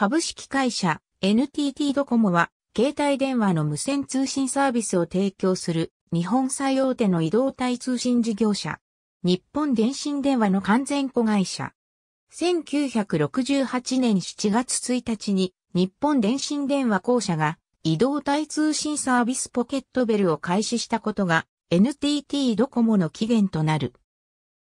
株式会社 NTT ドコモは携帯電話の無線通信サービスを提供する日本最大手の移動体通信事業者。日本電信電話の完全子会社。1968年7月1日に日本電信電話公社が移動体通信サービスポケットベルを開始したことが NTT ドコモの起源となる。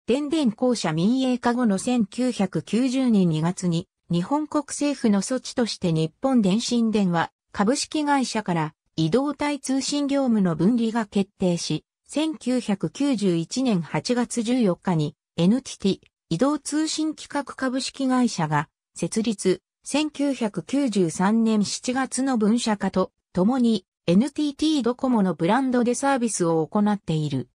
電電公社民営化後の1990年2月に日本国政府の措置として日本電信電話株式会社から移動体通信業務の分離が決定し、1991年8月14日に NTT 移動通信企画株式会社が設立、1993年7月の分社化とともに NTT ドコモのブランドでサービスを行っている。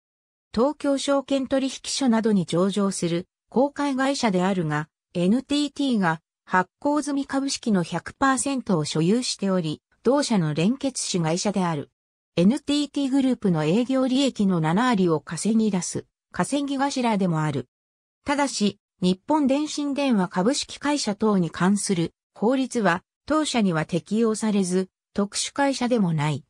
東京証券取引所などに上場する公開会社であるが、NTT が発行済み株式の100%を所有しており、同社の連結主会社である。NTT グループの営業利益の7割を稼ぎ出す、稼ぎ頭でもある。ただし、日本電信電話株式会社等に関する法律は、当社には適用されず、特殊会社でもない。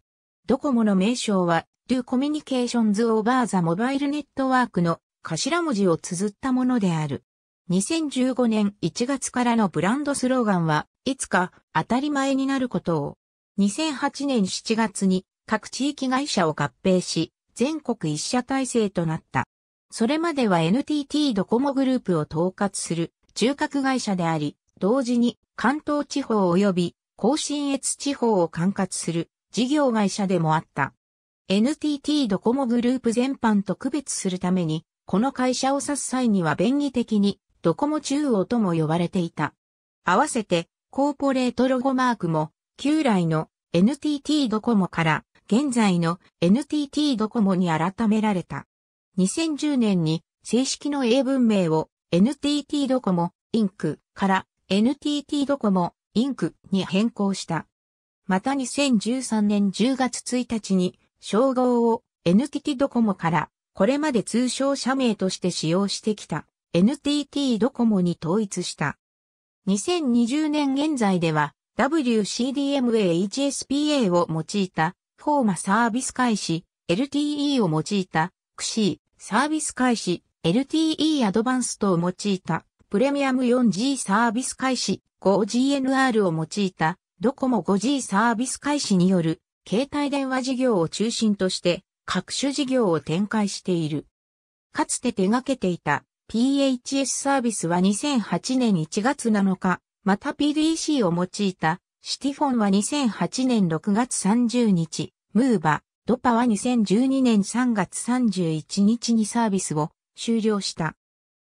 ドコモの名称は、ルーコミュニケーションズオーバーザモバイルネットワークの頭文字を綴ったものである。2015年1月からのブランドスローガンは、いつか当たり前になることを。2008年7月に各地域会社を合併し、全国一社体制となった。それまでは NTT ドコモグループを統括する中核会社であり、同時に関東地方及び甲信越地方を管轄する事業会社でもあった。NTT ドコモグループ全般と区別するために、この会社を指す際には便宜的にドコモ中央とも呼ばれていた。合わせて、コーポレートロゴマークも、旧来の NTT ドコモから現在の NTT ドコモに改められた。2010年に正式の英文名を NTT ドコモインクから NTT ドコモインクに変更した。また2013年10月1日に称号を NTT ドコモからこれまで通称社名として使用してきた。NTT ドコモに統一した。2020年現在では WCDMA-HSPA を用いたフォーマサービス開始、LTE を用いた x c サービス開始、LTE アドバンストを用いたプレミアム 4G サービス開始、5GNR を用いたドコモ 5G サービス開始による携帯電話事業を中心として各種事業を展開している。かつて手掛けていた PHS サービスは2008年1月7日、また PDC を用いた、シティフォンは2008年6月30日、ムーバ、ドパは2012年3月31日にサービスを終了した。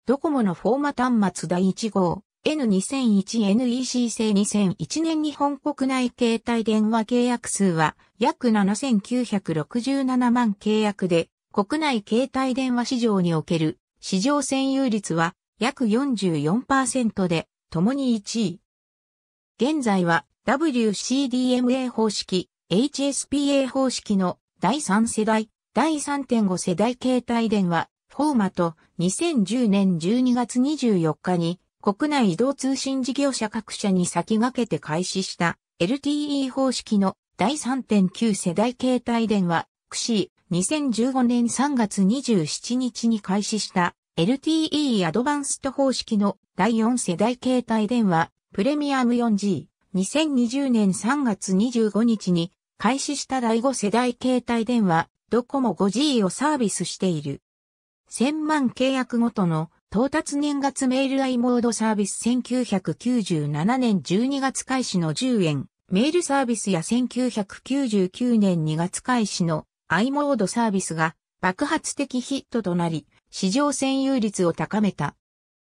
ドコモのフォーマ端末第1号、N2001NEC 製2001年日本国内携帯電話契約数は約7967万契約で、国内携帯電話市場における市場占有率は約44%で、共に1位。現在は WCDMA 方式、HSPA 方式の第3世代、第3.5世代携帯電話、フォーマと2010年12月24日に国内移動通信事業者各社に先駆けて開始した LTE 方式の第3.9世代携帯電話、クシー2015年3月27日に開始した LTE アドバンスト方式の第4世代携帯電話プレミアム 4G。2020年3月25日に開始した第5世代携帯電話ドコモ 5G をサービスしている。1000万契約ごとの到達年月メールアイモードサービス1997年12月開始の10円、メールサービスや1999年2月開始の i モードサービスが爆発的ヒットとなり、市場占有率を高めた。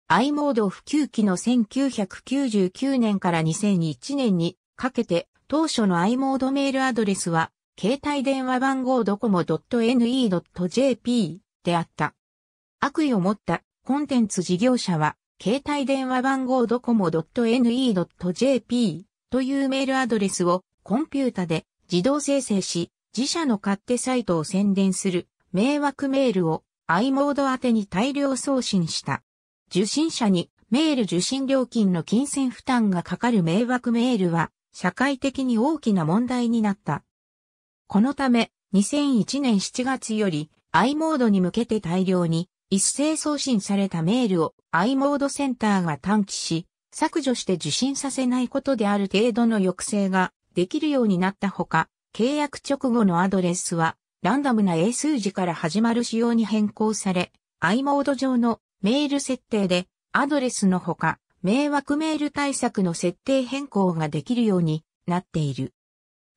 i モード普及期の1999年から2001年にかけて、当初の i モードメールアドレスは、携帯電話番号ドコモ .ne.jp であった。悪意を持ったコンテンツ事業者は、携帯電話番号ドコモ .ne.jp というメールアドレスをコンピュータで自動生成し、自社の勝手サイトを宣伝する迷惑メールを i モード宛てに大量送信した。受信者にメール受信料金の金銭負担がかかる迷惑メールは社会的に大きな問題になった。このため2001年7月より i モードに向けて大量に一斉送信されたメールを i モードセンターが短期し削除して受信させないことである程度の抑制ができるようになったほか契約直後のアドレスは、ランダムな英数字から始まる仕様に変更され、i モード上のメール設定で、アドレスのほか、迷惑メール対策の設定変更ができるようになっている。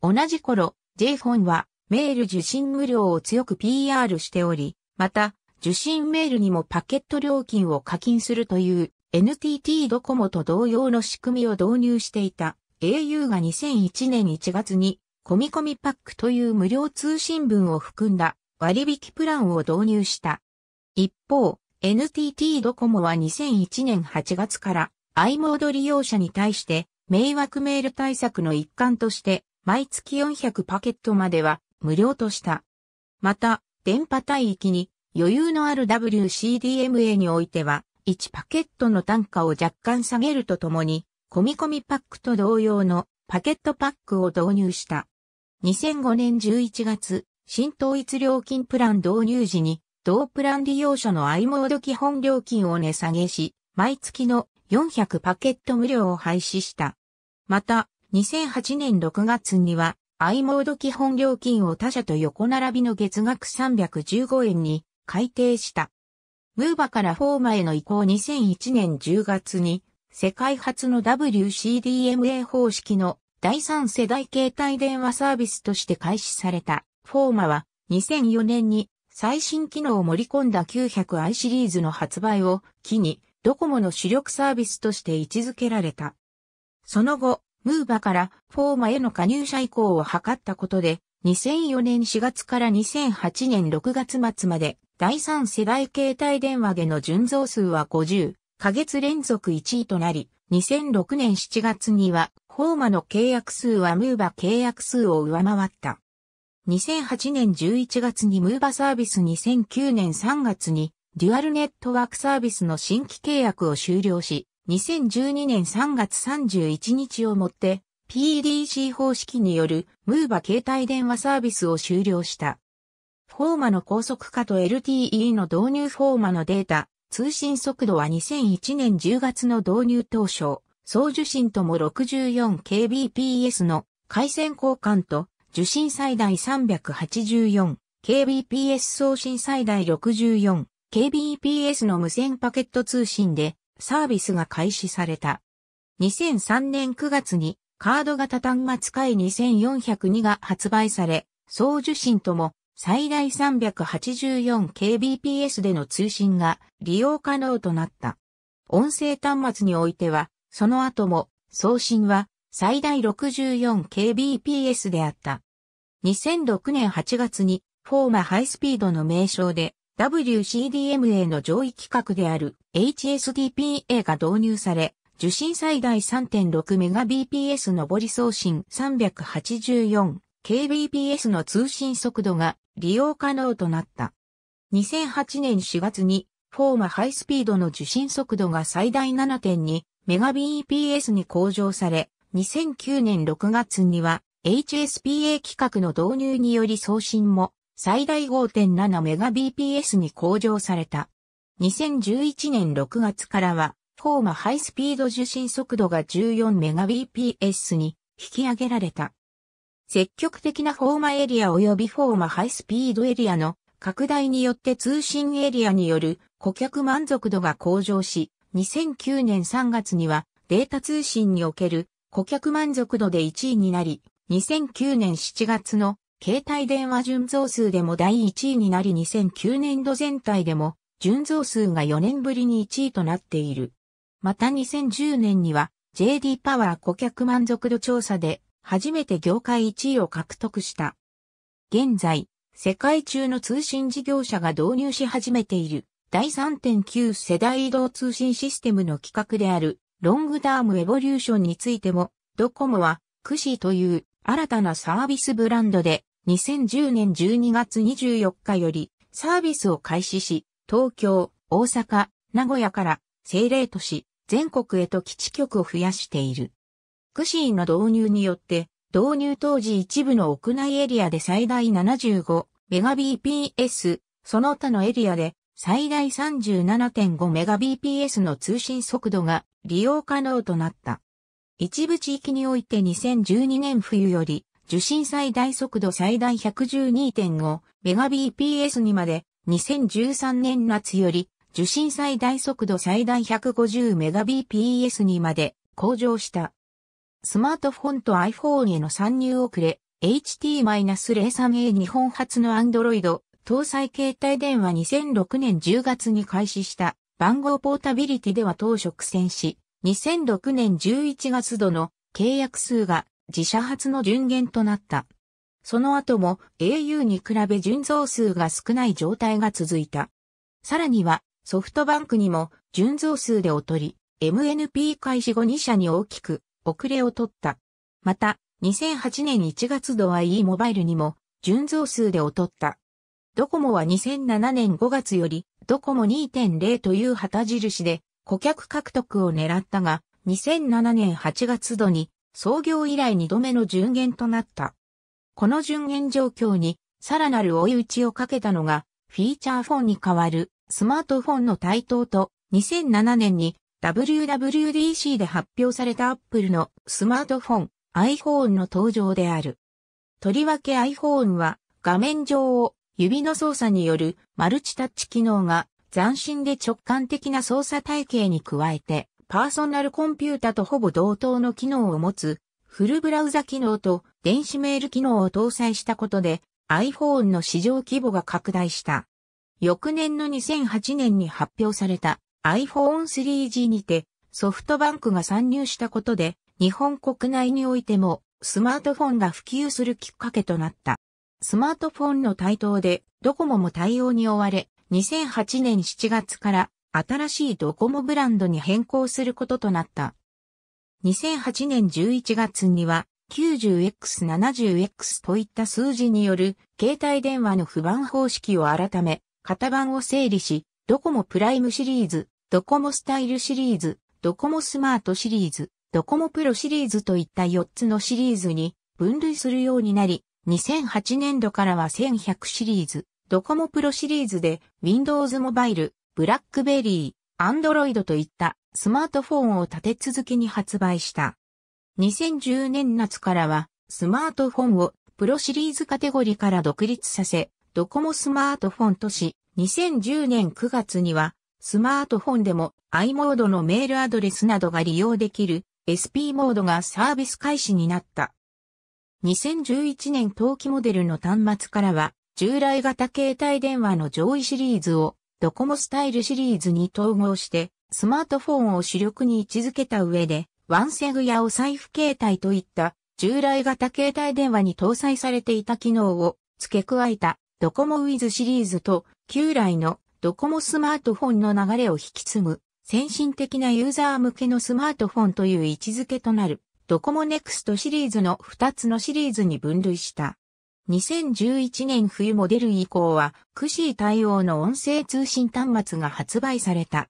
同じ頃、j フォンはメール受信無料を強く PR しており、また、受信メールにもパケット料金を課金するという NTT ドコモと同様の仕組みを導入していた au が2001年1月にコミコミパックという無料通信分を含んだ割引プランを導入した。一方、NTT ドコモは2001年8月から i モード利用者に対して迷惑メール対策の一環として毎月400パケットまでは無料とした。また、電波帯域に余裕のある WCDMA においては1パケットの単価を若干下げるとともに、コミコミパックと同様のパケットパックを導入した。2005年11月、新統一料金プラン導入時に、同プラン利用者の i モード基本料金を値下げし、毎月の400パケット無料を廃止した。また、2008年6月には、i モード基本料金を他社と横並びの月額315円に改定した。ムーバからフォーマへの移行2001年10月に、世界初の WCDMA 方式の第3世代携帯電話サービスとして開始された、フォーマは2004年に最新機能を盛り込んだ 900i シリーズの発売を機に、ドコモの主力サービスとして位置づけられた。その後、ムーバからフォーマへの加入者移行を図ったことで、2004年4月から2008年6月末まで、第3世代携帯電話での純増数は50、ヶ月連続1位となり、2006年7月には、ホーマの契約数はムーバ契約数を上回った。2008年11月にムーバサービス2009年3月に、デュアルネットワークサービスの新規契約を終了し、2012年3月31日をもって、PDC 方式によるムーバ携帯電話サービスを終了した。フォーマの高速化と LTE の導入フォーマのデータ、通信速度は2001年10月の導入当初、送受信とも 64kbps の回線交換と受信最大 384kbps 送信最大 64kbps の無線パケット通信でサービスが開始された。2003年9月にカード型端末回2402が発売され、送受信とも最大 384kbps での通信が利用可能となった。音声端末においては、その後も送信は最大 64kbps であった。2006年8月にフォーマハイスピードの名称で WCDMA の上位規格である HSDPA が導入され、受信最大 3.6Mbps 上り送信384 kbps の通信速度が利用可能となった。2008年4月にフォーマハイスピードの受信速度が最大 7.2Mbps に向上され、2009年6月には HSPA 規格の導入により送信も最大 5.7Mbps に向上された。2011年6月からはフォーマハイスピード受信速度が 14Mbps に引き上げられた。積極的なフォーマエリア及びフォーマハイスピードエリアの拡大によって通信エリアによる顧客満足度が向上し、2009年3月にはデータ通信における顧客満足度で1位になり、2009年7月の携帯電話純増数でも第1位になり2009年度全体でも純増数が4年ぶりに1位となっている。また2010年には JD パワー顧客満足度調査で初めて業界1位を獲得した。現在、世界中の通信事業者が導入し始めている第3.9世代移動通信システムの企画であるロングダームエボリューションについてもドコモはクシという新たなサービスブランドで2010年12月24日よりサービスを開始し東京、大阪、名古屋から政令都市、全国へと基地局を増やしている。クシーの導入によって、導入当時一部の屋内エリアで最大 75Mbps、その他のエリアで最大 37.5Mbps の通信速度が利用可能となった。一部地域において2012年冬より受信最大速度最大 112.5Mbps にまで2013年夏より受信最大速度最大 150Mbps にまで向上した。スマートフォンと iPhone への参入遅れ、HT-03A 日本初の Android 搭載携帯電話2006年10月に開始した番号ポータビリティでは当初苦戦し、2006年11月度の契約数が自社発の順減となった。その後も au に比べ純増数が少ない状態が続いた。さらにはソフトバンクにも純増数で劣り、MNP 開始後2社に大きく遅れを取った。また、2008年1月度は e モバイルにも、純増数で劣った。ドコモは2007年5月より、ドコモ2.0という旗印で、顧客獲得を狙ったが、2007年8月度に、創業以来2度目の順減となった。この順減状況に、さらなる追い打ちをかけたのが、フィーチャーフォンに代わるスマートフォンの台頭と、2007年に WWDC で発表されたアップルのスマートフォン iPhone の登場である。とりわけ iPhone は画面上を指の操作によるマルチタッチ機能が斬新で直感的な操作体系に加えてパーソナルコンピュータとほぼ同等の機能を持つフルブラウザ機能と電子メール機能を搭載したことで iPhone の市場規模が拡大した。翌年の2008年に発表された iPhone 3G にてソフトバンクが参入したことで日本国内においてもスマートフォンが普及するきっかけとなった。スマートフォンの台頭でドコモも対応に追われ2008年7月から新しいドコモブランドに変更することとなった。2008年11月には 90X70X といった数字による携帯電話の不番方式を改め、型番を整理し、ドコモプライムシリーズ、ドコモスタイルシリーズ、ドコモスマートシリーズ、ドコモプロシリーズといった4つのシリーズに分類するようになり、2008年度からは1100シリーズ、ドコモプロシリーズで Windows モバイル、ブラックベリー、Android といったスマートフォンを立て続けに発売した。2010年夏からはスマートフォンをプロシリーズカテゴリから独立させ、ドコモスマートフォンとし、2010年9月には、スマートフォンでも i モードのメールアドレスなどが利用できる SP モードがサービス開始になった。2011年冬季モデルの端末からは、従来型携帯電話の上位シリーズをドコモスタイルシリーズに統合して、スマートフォンを主力に位置づけた上で、ワンセグやお財布携帯といった従来型携帯電話に搭載されていた機能を付け加えたドコモウィズシリーズと旧来のドコモスマートフォンの流れを引き継ぐ先進的なユーザー向けのスマートフォンという位置づけとなるドコモネクストシリーズの2つのシリーズに分類した。2011年冬モデル以降は、クシー対応の音声通信端末が発売された。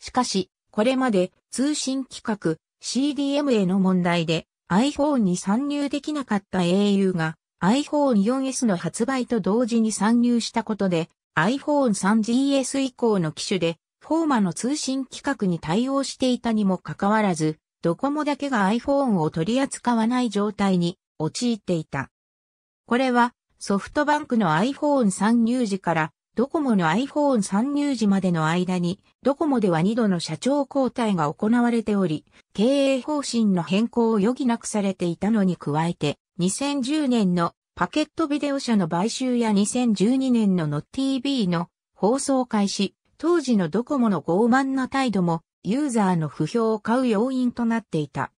しかし、これまで通信規格 CDMA の問題で iPhone に参入できなかった au が iPhone 4S の発売と同時に参入したことで iPhone 3GS 以降の機種でフォーマの通信規格に対応していたにもかかわらず、ドコモだけが iPhone を取り扱わない状態に陥っていた。これはソフトバンクの iPhone 参入時からドコモの iPhone 参入時までの間にドコモでは2度の社長交代が行われており、経営方針の変更を余儀なくされていたのに加えて、2010年のパケットビデオ社の買収や2012年のノッ TV の放送開始、当時のドコモの傲慢な態度もユーザーの不評を買う要因となっていた。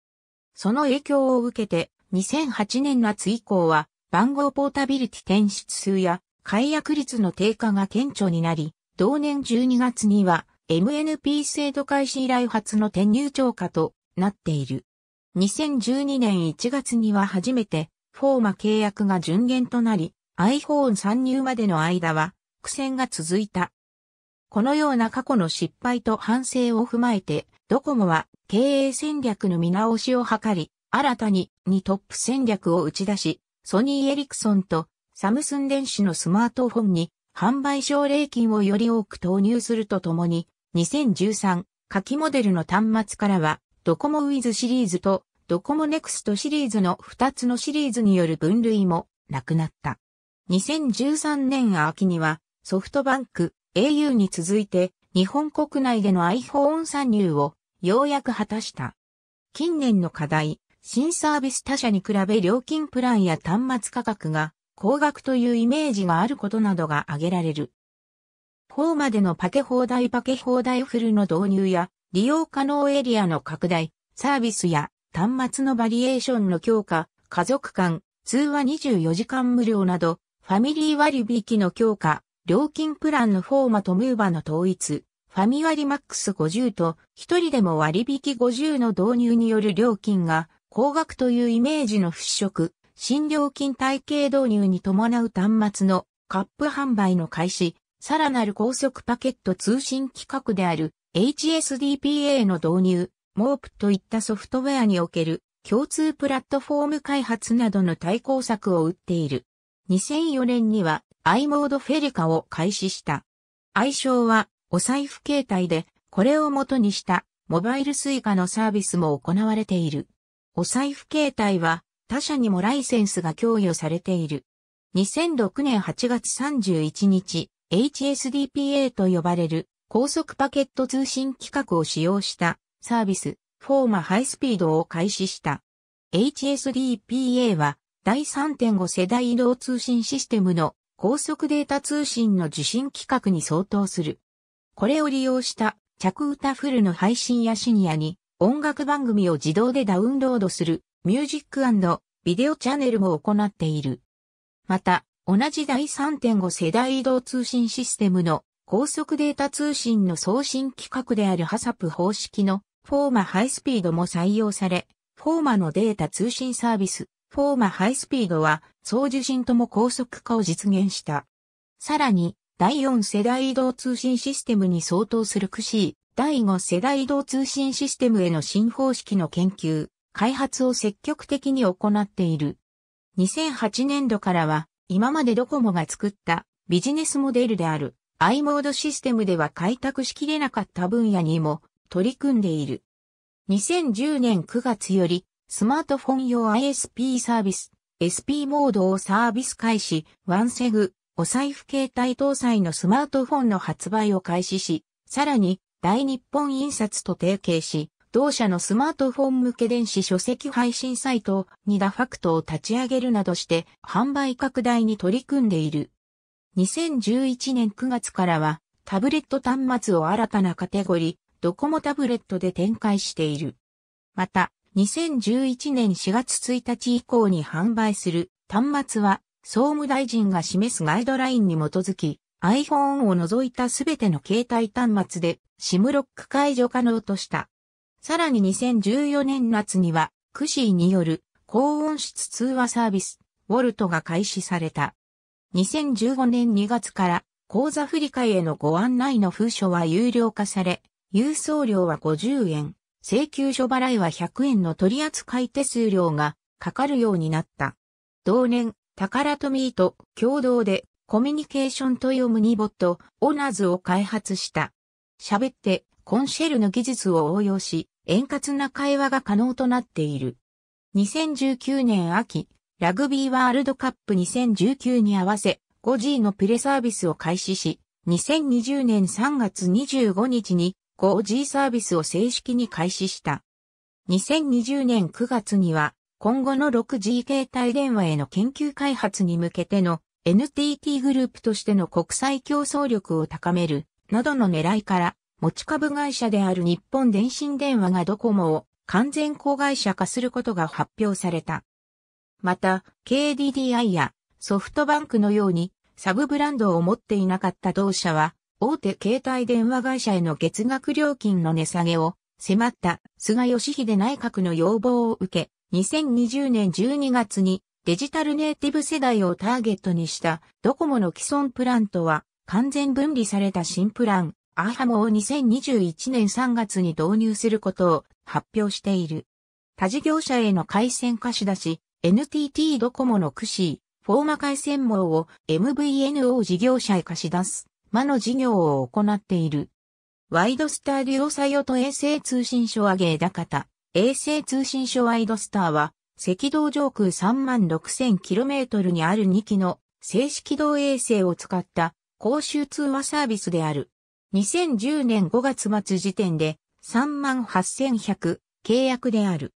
その影響を受けて2008年夏以降は番号ポータビリティ転出数や解約率の低下が顕著になり、同年12月には MNP 制度開始以来初の転入超過となっている。2012年1月には初めて、フォーマ契約が順減となり、iPhone 参入までの間は、苦戦が続いた。このような過去の失敗と反省を踏まえて、ドコモは経営戦略の見直しを図り、新たに2トップ戦略を打ち出し、ソニーエリクソンとサムスン電子のスマートフォンに販売奨励金をより多く投入するとともに、2013夏季モデルの端末からはドコモウィズシリーズとドコモネクストシリーズの2つのシリーズによる分類もなくなった。2013年秋にはソフトバンク au に続いて日本国内での iPhone 参入をようやく果たした。近年の課題、新サービス他社に比べ料金プランや端末価格が高額というイメージがあることなどが挙げられる。4までのパケ放題パケ放題フルの導入や利用可能エリアの拡大、サービスや端末のバリエーションの強化、家族間、通話24時間無料など、ファミリー割引の強化、料金プランのフォーマとムーバの統一、ファミ割マックス50と、一人でも割引50の導入による料金が、高額というイメージの払拭、新料金体系導入に伴う端末のカップ販売の開始、さらなる高速パケット通信規格である HSDPA の導入、MOP といったソフトウェアにおける共通プラットフォーム開発などの対抗策を打っている。2004年には i モードフェリカを開始した。愛称はお財布形態でこれを元にしたモバイルスイカのサービスも行われている。お財布形態は他社にもライセンスが供与されている。2006年8月31日、HSDPA と呼ばれる高速パケット通信規格を使用したサービス、フォーマハイスピードを開始した。HSDPA は第3.5世代移動通信システムの高速データ通信の受信規格に相当する。これを利用した着歌フルの配信やシニアに音楽番組を自動でダウンロードするミュージックビデオチャンネルも行っている。また、同じ第3.5世代移動通信システムの高速データ通信の送信規格であるハサプ方式のフォーマハイスピードも採用され、フォーマのデータ通信サービス、フォーマハイスピードは送受信とも高速化を実現した。さらに、第4世代移動通信システムに相当するシー、第5世代移動通信システムへの新方式の研究、開発を積極的に行っている。2008年度からは、今までドコモが作ったビジネスモデルである i モードシステムでは開拓しきれなかった分野にも取り組んでいる。2010年9月よりスマートフォン用 ISP サービス SP モードをサービス開始、ワンセグ、お財布携帯搭載のスマートフォンの発売を開始し、さらに大日本印刷と提携し、同社のスマートフォン向け電子書籍配信サイトにダファクトを立ち上げるなどして販売拡大に取り組んでいる。2011年9月からはタブレット端末を新たなカテゴリー、ドコモタブレットで展開している。また、2011年4月1日以降に販売する端末は総務大臣が示すガイドラインに基づき iPhone を除いたすべての携帯端末で SIM ロック解除可能とした。さらに2014年夏にはクシーによる高音質通話サービスウォルトが開始された。2015年2月から講座振替へのご案内の封書は有料化され、郵送料は50円、請求書払いは100円の取扱手数料がかかるようになった。同年、宝富と共同でコミュニケーションと読むニボット、オナズを開発した。喋ってコンシェルの技術を応用し、円滑な会話が可能となっている。2019年秋、ラグビーワールドカップ2019に合わせ 5G のプレサービスを開始し、2020年3月25日に 5G サービスを正式に開始した。2020年9月には今後の 6G 携帯電話への研究開発に向けての NTT グループとしての国際競争力を高めるなどの狙いから持ち株会社である日本電信電話がドコモを完全子会社化することが発表された。また、KDDI やソフトバンクのようにサブブランドを持っていなかった同社は、大手携帯電話会社への月額料金の値下げを迫った菅義偉内閣の要望を受け、2020年12月にデジタルネイティブ世代をターゲットにしたドコモの既存プランとは完全分離された新プラン、アハモを2021年3月に導入することを発表している。他事業者への回線貸し出し、NTT ドコモのクシー、フォーマ回線網を MVNO 事業者へ貸し出す、魔の事業を行っている。ワイドスターデュオサヨと衛星通信所アゲーダカタ、衛星通信所ワイドスターは、赤道上空 36,000km にある2機の静止軌道衛星を使った公衆通話サービスである。2010年5月末時点で38,100契約である。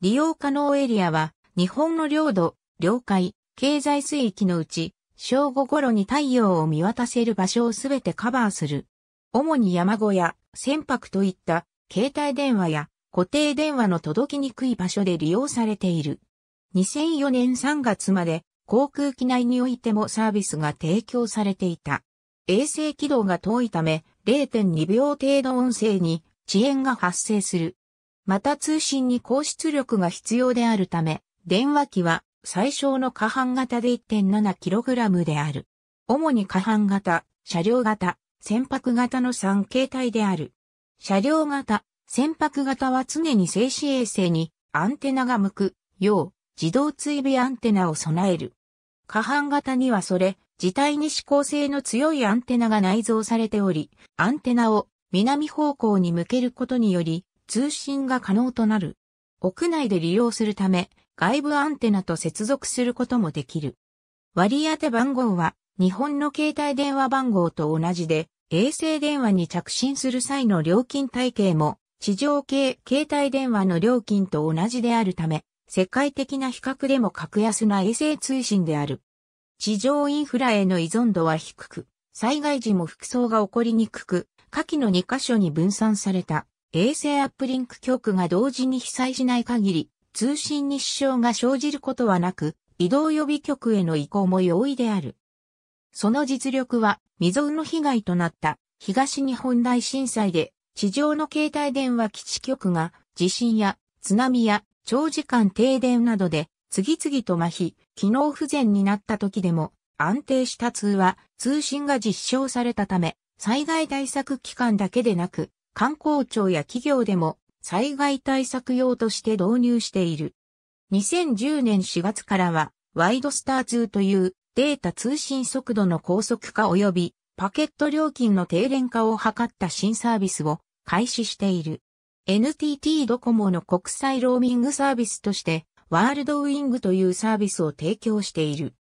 利用可能エリアは日本の領土、領海、経済水域のうち、正午頃に太陽を見渡せる場所をすべてカバーする。主に山小屋、船舶といった携帯電話や固定電話の届きにくい場所で利用されている。2004年3月まで航空機内においてもサービスが提供されていた。衛星軌道が遠いため0.2秒程度音声に遅延が発生する。また通信に高出力が必要であるため電話機は最小の下半型で 1.7kg である。主に下半型、車両型、船舶型の3形態である。車両型、船舶型は常に静止衛星にアンテナが向くよう自動追尾アンテナを備える。下半型にはそれ、自体に指向性の強いアンテナが内蔵されており、アンテナを南方向に向けることにより通信が可能となる。屋内で利用するため、外部アンテナと接続することもできる。割り当て番号は日本の携帯電話番号と同じで、衛星電話に着信する際の料金体系も、地上系携帯電話の料金と同じであるため、世界的な比較でも格安な衛星通信である。地上インフラへの依存度は低く、災害時も服装が起こりにくく、下記の2箇所に分散された衛星アップリンク局が同時に被災しない限り、通信に支障が生じることはなく、移動予備局への移行も容易である。その実力は未曾有の被害となった東日本大震災で地上の携帯電話基地局が地震や津波や長時間停電などで次々と麻痺、機能不全になった時でも安定した通話、通信が実証されたため災害対策機関だけでなく観光庁や企業でも災害対策用として導入している。2010年4月からは、ワイドスター2というデータ通信速度の高速化及びパケット料金の低廉化を図った新サービスを開始している。NTT ドコモの国際ローミングサービスとしてワールドウィングというサービスを提供している。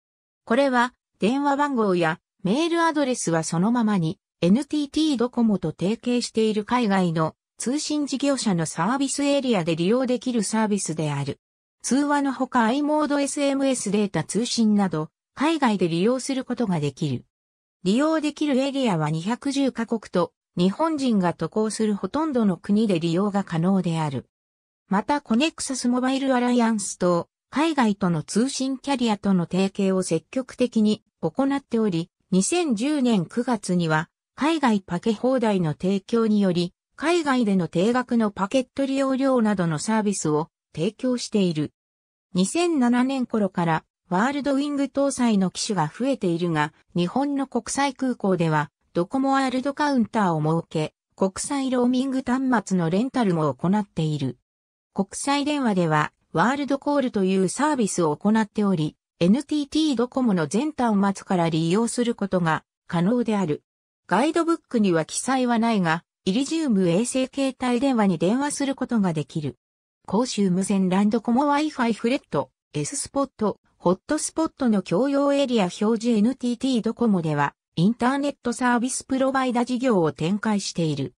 これは電話番号やメールアドレスはそのままに NTT ドコモと提携している海外の通信事業者のサービスエリアで利用できるサービスである。通話のほか i モード SMS データ通信など、海外で利用することができる。利用できるエリアは210カ国と、日本人が渡航するほとんどの国で利用が可能である。また、コネクサスモバイルアライアンスと、海外との通信キャリアとの提携を積極的に行っており、2010年9月には、海外パケ放題の提供により、海外での定額のパケット利用料などのサービスを提供している。2007年頃からワールドウィング搭載の機種が増えているが、日本の国際空港ではドコモワールドカウンターを設け、国際ローミング端末のレンタルも行っている。国際電話ではワールドコールというサービスを行っており、NTT ドコモの全端末から利用することが可能である。ガイドブックには記載はないが、イリジウム衛星携帯電話に電話することができる。公衆無線ランドコモ Wi-Fi フレット、S スポット、ホットスポットの共用エリア表示 NTT ドコモでは、インターネットサービスプロバイダ事業を展開している。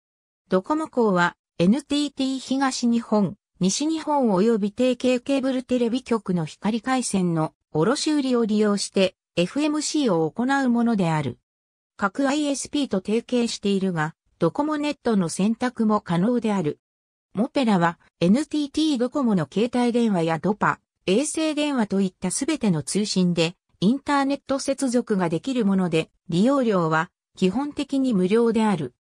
ドコモ校は NTT 東日本、西日本及び提携ケーブルテレビ局の光回線の卸売を利用して FMC を行うものである。各 ISP と提携しているが、ドコモネットの選択も可能である。モペラは NTT ドコモの携帯電話やドパ、衛星電話といったすべての通信でインターネット接続ができるもので利用料は基本的に無料である。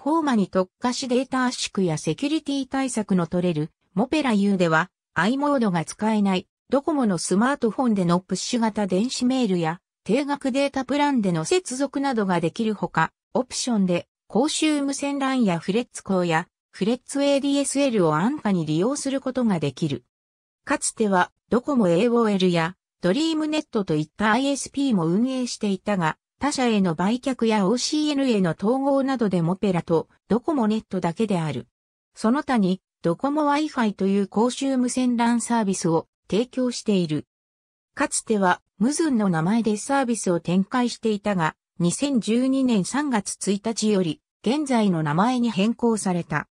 フォーマに特化しデータ圧縮やセキュリティ対策の取れるモペラ U では i モードが使えないドコモのスマートフォンでのプッシュ型電子メールや定額データプランでの接続などができるほか、オプションで公衆無線 LAN やフレッツ校やフレッツ ADSL を安価に利用することができる。かつてはドコモ AOL やドリームネットといった ISP も運営していたが、他社への売却や OCN への統合などでモペラとドコモネットだけである。その他にドコモ Wi-Fi という公衆無線 LAN サービスを提供している。かつてはムズンの名前でサービスを展開していたが、2012年3月1日より、現在の名前に変更された。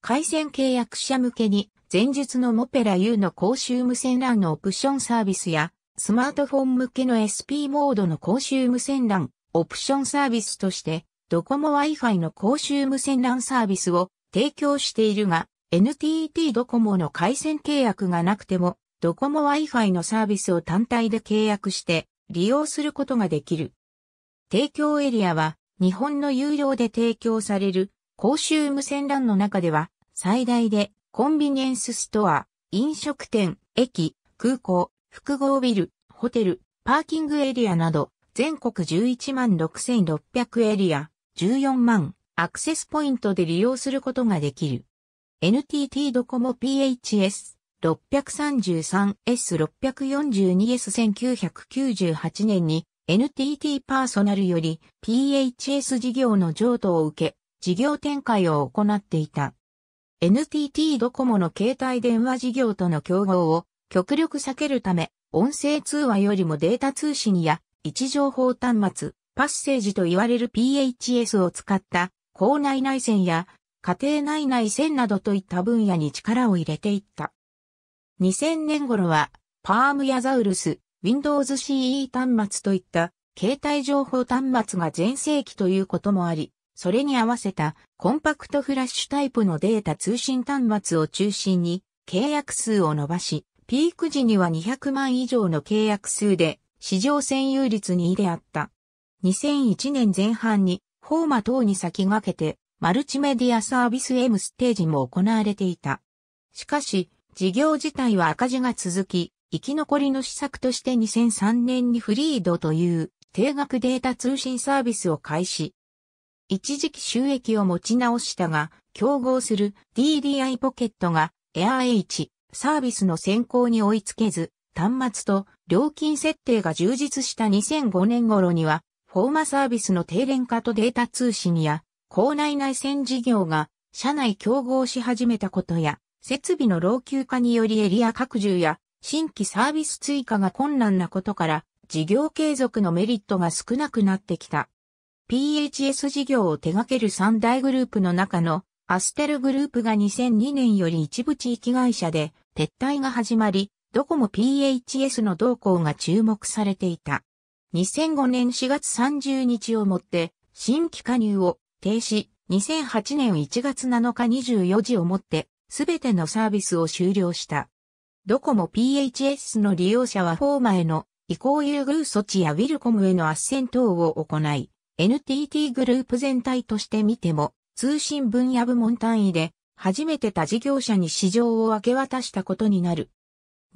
回線契約者向けに、前述のモペラ U の公衆無線 LAN のオプションサービスや、スマートフォン向けの SP モードの公衆無線 LAN オプションサービスとして、ドコモ Wi-Fi の公衆無線 LAN サービスを提供しているが、NTT ドコモの回線契約がなくても、ドコモ Wi-Fi のサービスを単体で契約して利用することができる。提供エリアは日本の有料で提供される公衆無線 LAN の中では最大でコンビニエンスストア、飲食店、駅、空港、複合ビル、ホテル、パーキングエリアなど全国11万6600エリア、14万アクセスポイントで利用することができる。NTT ドコモ PHS 633S642S1998 年に NTT パーソナルより PHS 事業の譲渡を受け、事業展開を行っていた。NTT ドコモの携帯電話事業との競合を極力避けるため、音声通話よりもデータ通信や位置情報端末、パッセージと言われる PHS を使った校内内線や家庭内内線などといった分野に力を入れていった。2000年頃はパームヤザウルス、Windows CE 端末といった携帯情報端末が全盛期ということもあり、それに合わせたコンパクトフラッシュタイプのデータ通信端末を中心に契約数を伸ばし、ピーク時には200万以上の契約数で市場占有率2位であった。2001年前半にフォーマ等に先駆けてマルチメディアサービス M ステージも行われていた。しかし、事業自体は赤字が続き、生き残りの施策として2003年にフリードという定額データ通信サービスを開始。一時期収益を持ち直したが、競合する DDI ポケットが AirH サービスの先行に追いつけず、端末と料金設定が充実した2005年頃には、フォーマサービスの低廉化とデータ通信や、校内内線事業が社内競合し始めたことや、設備の老朽化によりエリア拡充や新規サービス追加が困難なことから、事業継続のメリットが少なくなってきた。PHS 事業を手掛ける三大グループの中のアステルグループが2002年より一部地域会社で撤退が始まり、どこも PHS の動向が注目されていた。2005年4月30日をもって新規加入を停止、2008年1月7日24時をもってすべてのサービスを終了した。ドコモ PHS の利用者はフォーマへの移行優遇措置やウィルコムへの圧戦等を行い、NTT グループ全体として見ても、通信分野部門単位で、初めて他事業者に市場を明け渡したことになる。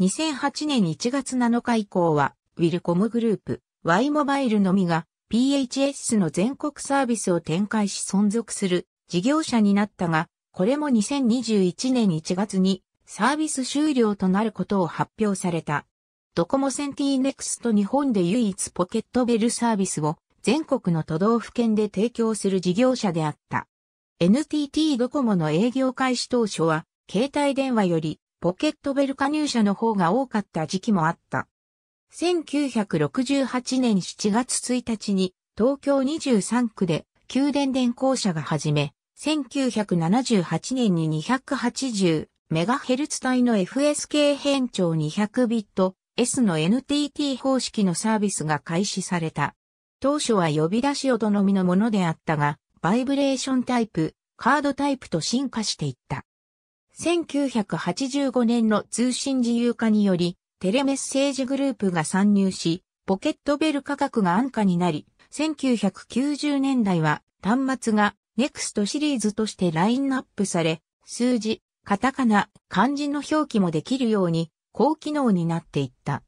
2008年1月7日以降は、ウィルコムグループ、Y モバイルのみが、PHS の全国サービスを展開し存続する事業者になったが、これも2021年1月にサービス終了となることを発表された。ドコモセンティーネクスト日本で唯一ポケットベルサービスを全国の都道府県で提供する事業者であった。NTT ドコモの営業開始当初は、携帯電話よりポケットベル加入者の方が多かった時期もあった。1968年7月1日に東京23区で宮殿電工社が始め、1978年に280、メガヘルツ帯の FSK 変調 200bits の NTT 方式のサービスが開始された。当初は呼び出し音のみのものであったが、バイブレーションタイプ、カードタイプと進化していった。1985年の通信自由化により、テレメッセージグループが参入し、ポケットベル価格が安価になり、1990年代は端末が NEXT シリーズとしてラインナップされ、数字、カタカナ、漢字の表記もできるように高機能になっていった。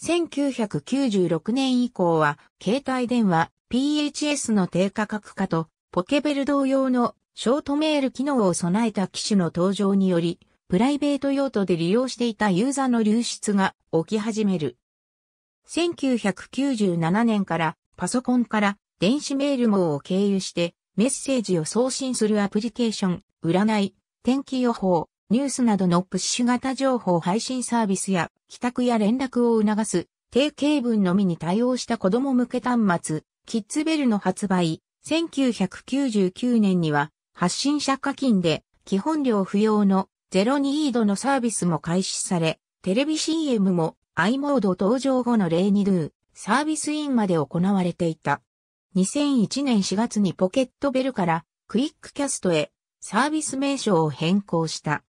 1996年以降は、携帯電話、PHS の低価格化と、ポケベル同様のショートメール機能を備えた機種の登場により、プライベート用途で利用していたユーザーの流出が起き始める。1997年からパソコンから電子メール網を経由してメッセージを送信するアプリケーション、占い、天気予報、ニュースなどのプッシュ型情報配信サービスや、帰宅や連絡を促す、定型文のみに対応した子供向け端末、キッズベルの発売、1999年には、発信者課金で、基本料不要のゼロニードのサービスも開始され、テレビ CM も i モード登場後の例にドゥサービスインまで行われていた。2001年4月にポケットベルからクイックキャストへサービス名称を変更した。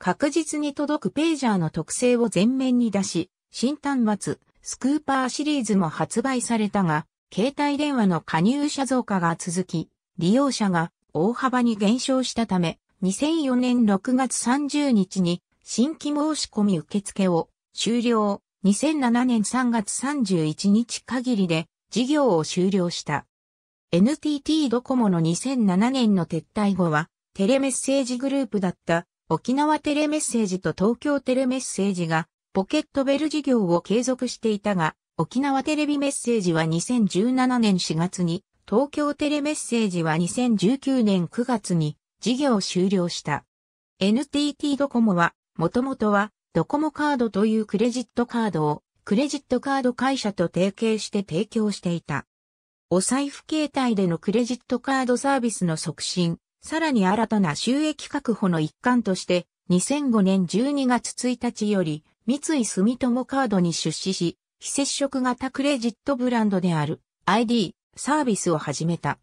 確実に届くページャーの特性を前面に出し、新端末、スクーパーシリーズも発売されたが、携帯電話の加入者増加が続き、利用者が大幅に減少したため、2004年6月30日に新規申し込み受付を終了、2007年3月31日限りで事業を終了した。NTT ドコモの2007年の撤退後は、テレメッセージグループだった沖縄テレメッセージと東京テレメッセージがポケットベル事業を継続していたが、沖縄テレビメッセージは2017年4月に、東京テレメッセージは2019年9月に事業を終了した。NTT ドコモは、もともとはドコモカードというクレジットカードをクレジットカード会社と提携して提供していた。お財布携帯でのクレジットカードサービスの促進、さらに新たな収益確保の一環として、2005年12月1日より、三井住友カードに出資し、非接触型クレジットブランドである ID サービスを始めた。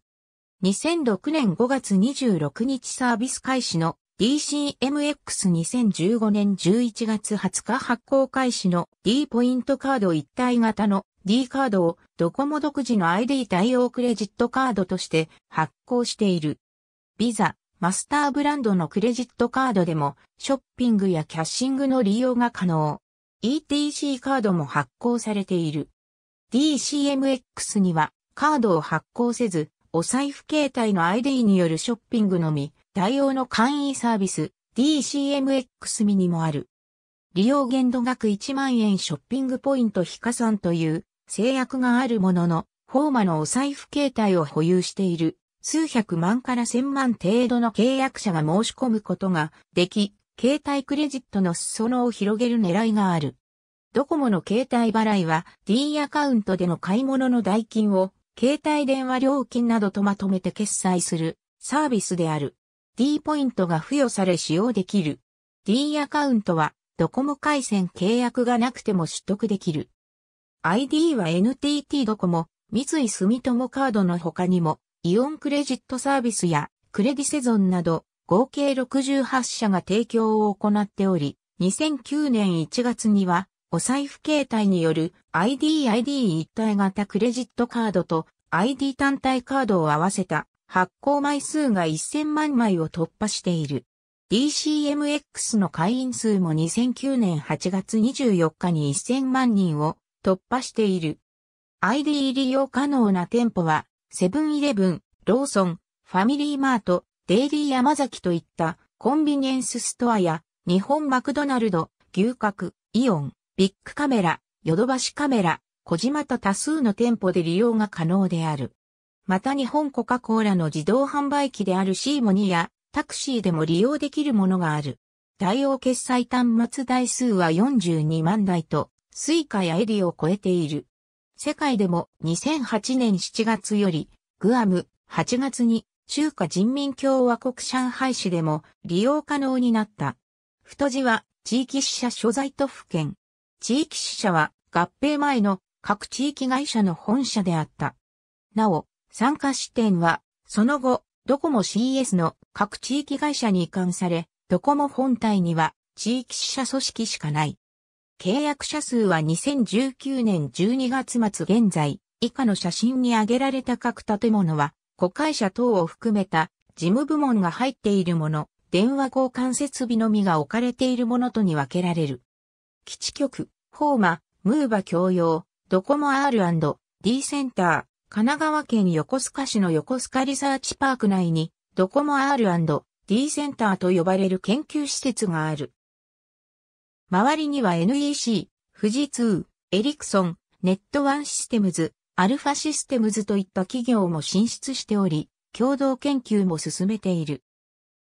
2006年5月26日サービス開始の DCMX2015 年11月20日発行開始の D ポイントカード一体型の D カードをドコモ独自の ID 対応クレジットカードとして発行している。ビザ、マスターブランドのクレジットカードでも、ショッピングやキャッシングの利用が可能。ETC カードも発行されている。DCMX には、カードを発行せず、お財布携帯の ID によるショッピングのみ、対応の簡易サービス、DCMX ミニもある。利用限度額1万円ショッピングポイント非加算という制約があるものの、フォーマのお財布携帯を保有している数百万から千万程度の契約者が申し込むことができ、携帯クレジットの裾野を広げる狙いがある。ドコモの携帯払いは D アカウントでの買い物の代金を携帯電話料金などとまとめて決済するサービスである。D ポイントが付与され使用できる。D アカウントはドコモ回線契約がなくても取得できる。ID は NTT ドコモ、三井住友カードの他にも、イオンクレジットサービスやクレディセゾンなど合計68社が提供を行っており、2009年1月にはお財布形態による IDID ID 一体型クレジットカードと ID 単体カードを合わせた発行枚数が1000万枚を突破している。DCMX の会員数も2009年8月24日に1000万人を突破している。ID 利用可能な店舗はセブンイレブン、ローソン、ファミリーマート、デイリー山崎といったコンビニエンスストアや日本マクドナルド、牛角、イオン、ビッグカメラ、ヨドバシカメラ、小島と多数の店舗で利用が可能である。また日本コカ・コーラの自動販売機であるシーモニやタクシーでも利用できるものがある。対応決済端末台数は42万台と、スイカやエリを超えている。世界でも2008年7月より、グアム、8月に中華人民共和国上海市でも利用可能になった。太字は地域支社所在都府県。地域支社は合併前の各地域会社の本社であった。なお、参加支店は、その後、ドコモ CS の各地域会社に移管され、ドコモ本体には地域支社組織しかない。契約者数は2019年12月末現在、以下の写真に挙げられた各建物は、子会社等を含めた事務部門が入っているもの、電話交換設備のみが置かれているものとに分けられる。基地局、ホーマ、ムーバ共用、ドコモ R&D センター、神奈川県横須賀市の横須賀リサーチパーク内に、ドコモ R&D センターと呼ばれる研究施設がある。周りには NEC、富士通、エリクソン、ネットワンシステムズ、アルファシステムズといった企業も進出しており、共同研究も進めている。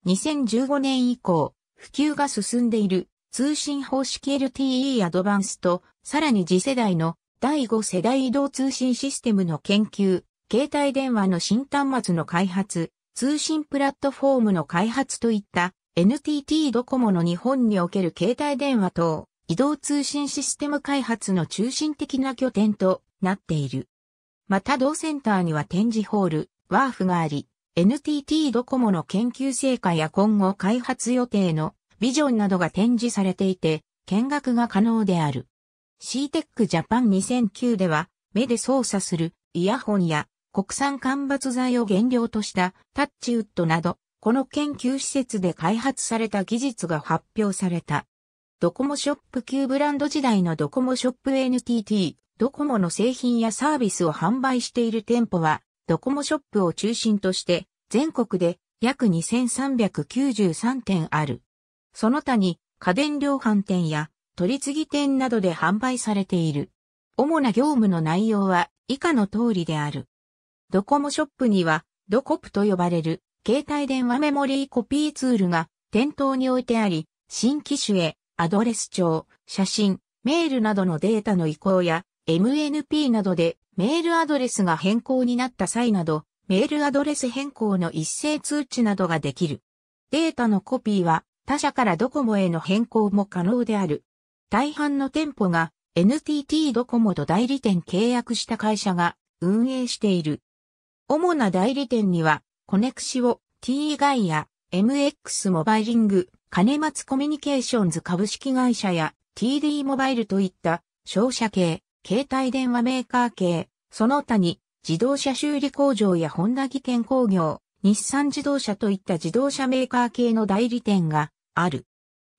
2015年以降、普及が進んでいる通信方式 LTE アドバンスと、さらに次世代の第5世代移動通信システムの研究、携帯電話の新端末の開発、通信プラットフォームの開発といった NTT ドコモの日本における携帯電話等移動通信システム開発の中心的な拠点となっている。また同センターには展示ホール、ワーフがあり、NTT ドコモの研究成果や今後開発予定のビジョンなどが展示されていて、見学が可能である。CTEC Japan 2009では、目で操作するイヤホンや国産間伐材を原料としたタッチウッドなどこの研究施設で開発された技術が発表された。ドコモショップ級ブランド時代のドコモショップ NTT、ドコモの製品やサービスを販売している店舗は、ドコモショップを中心として、全国で約2393店ある。その他に、家電量販店や取り次ぎ店などで販売されている。主な業務の内容は以下の通りである。ドコモショップには、ドコプと呼ばれる携帯電話メモリーコピーツールが店頭に置いてあり、新機種へアドレス帳、写真、メールなどのデータの移行や MNP などでメールアドレスが変更になった際など、メールアドレス変更の一斉通知などができる。データのコピーは他社からドコモへの変更も可能である。大半の店舗が NTT ドコモと代理店契約した会社が運営している。主な代理店にはコネクシオ、T ガイア、MX モバイリング、金松コミュニケーションズ株式会社や TD モバイルといった商社系、携帯電話メーカー系、その他に自動車修理工場やホンダ技研工業、日産自動車といった自動車メーカー系の代理店がある。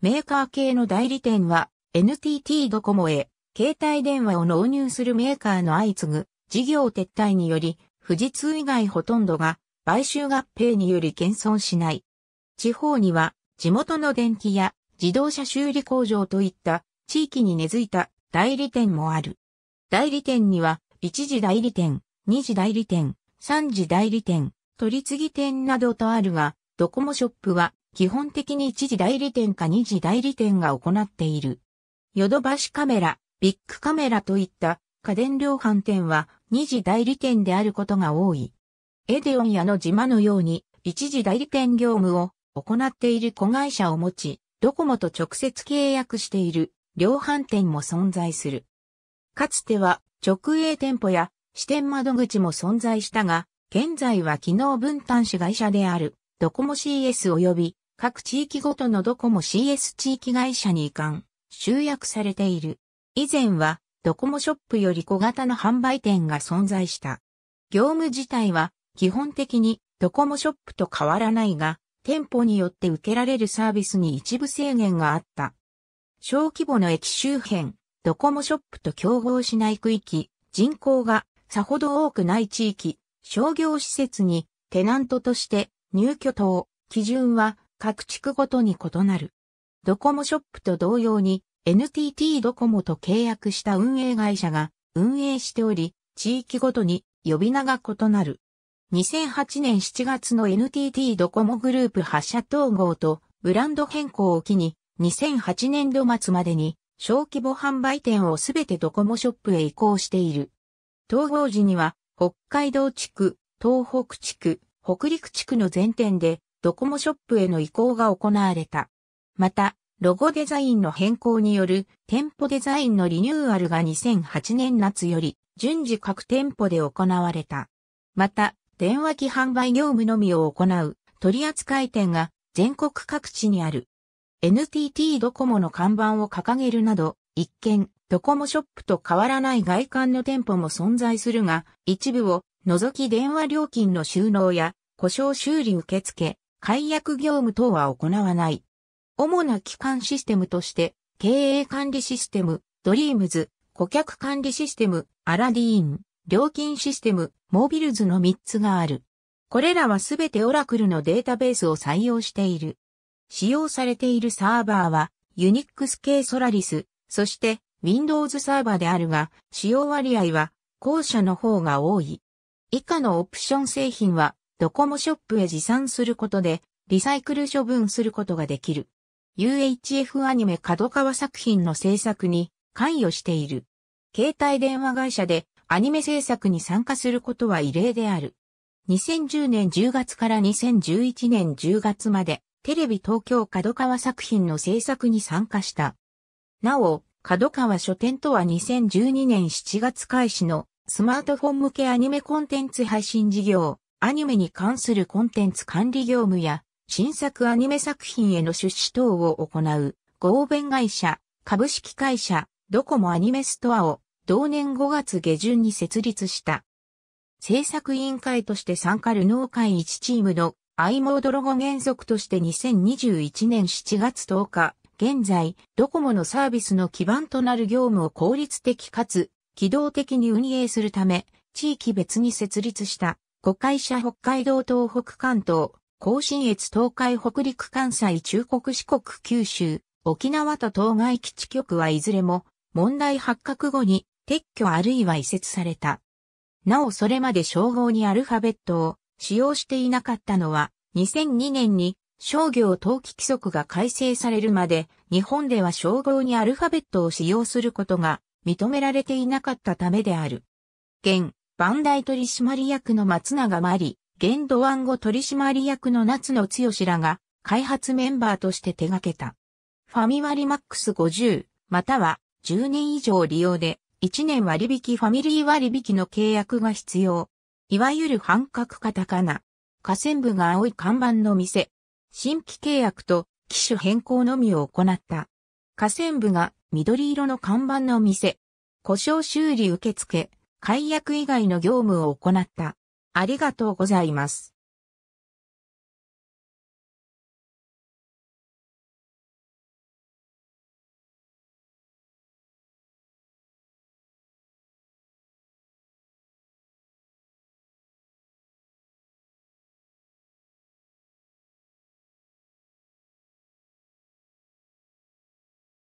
メーカー系の代理店は NTT ドコモへ携帯電話を納入するメーカーの相次ぐ事業撤退により富士通以外ほとんどが買収合併により謙遜しない。地方には地元の電気や自動車修理工場といった地域に根付いた代理店もある。代理店には一次代理店、二次代理店、三次代理店、取次店などとあるが、ドコモショップは基本的に一次代理店か二次代理店が行っている。ヨドバシカメラ、ビッグカメラといった家電量販店は二次代理店であることが多い。エデオンやの島のように、一時代理店業務を行っている子会社を持ち、ドコモと直接契約している量販店も存在する。かつては直営店舗や支店窓口も存在したが、現在は機能分担子会社であるドコモ CS 及び各地域ごとのドコモ CS 地域会社に移管、集約されている。以前はドコモショップより小型の販売店が存在した。業務自体は基本的にドコモショップと変わらないが、店舗によって受けられるサービスに一部制限があった。小規模の駅周辺、ドコモショップと競合しない区域、人口がさほど多くない地域、商業施設にテナントとして入居等、基準は各地区ごとに異なる。ドコモショップと同様に NTT ドコモと契約した運営会社が運営しており、地域ごとに呼び名が異なる。2008年7月の NTT ドコモグループ発射統合とブランド変更を機に2008年度末までに小規模販売店をすべてドコモショップへ移行している。統合時には北海道地区、東北地区、北陸地区の全店でドコモショップへの移行が行われた。また、ロゴデザインの変更による店舗デザインのリニューアルが2008年夏より順次各店舗で行われた。また、電話機販売業務のみを行う取扱店が全国各地にある。NTT ドコモの看板を掲げるなど、一見、ドコモショップと変わらない外観の店舗も存在するが、一部を除き電話料金の収納や故障修理受付、解約業務等は行わない。主な機関システムとして、経営管理システム、ドリームズ、顧客管理システム、アラディーン、料金システム、モビルズの3つがある。これらはすべてオラクルのデータベースを採用している。使用されているサーバーは、ユニックス系ソラリス、そして Windows サーバーであるが、使用割合は、後者の方が多い。以下のオプション製品は、ドコモショップへ持参することで、リサイクル処分することができる。UHF アニメ角川作品の制作に関与している。携帯電話会社でアニメ制作に参加することは異例である。2010年10月から2011年10月まで、テレビ東京角川作品の制作に参加した。なお、角川書店とは2012年7月開始のスマートフォン向けアニメコンテンツ配信事業、アニメに関するコンテンツ管理業務や新作アニメ作品への出資等を行う合弁会社、株式会社、ドコモアニメストアを同年5月下旬に設立した。制作委員会として参加ルノー会1チームのアイモードロゴ原則として2021年7月10日、現在、ドコモのサービスの基盤となる業務を効率的かつ機動的に運営するため、地域別に設立した子会社北海道東北関東、甲信越東海北陸関西中国四国九州、沖縄と当該基地局はいずれも問題発覚後に撤去あるいは移設された。なおそれまで称号にアルファベットを使用していなかったのは、2002年に商業登記規則が改正されるまで、日本では称号にアルファベットを使用することが認められていなかったためである。現、バンダイ取締役の松永真り、現ドワンゴ取締役の夏野剛らが、開発メンバーとして手掛けた。ファミマリマックス50、または10年以上利用で、1年割引ファミリー割引の契約が必要。いわゆる半角カタカナ。河川部が青い看板の店。新規契約と機種変更のみを行った。河川部が緑色の看板の店。故障修理受付、解約以外の業務を行った。ありがとうございます。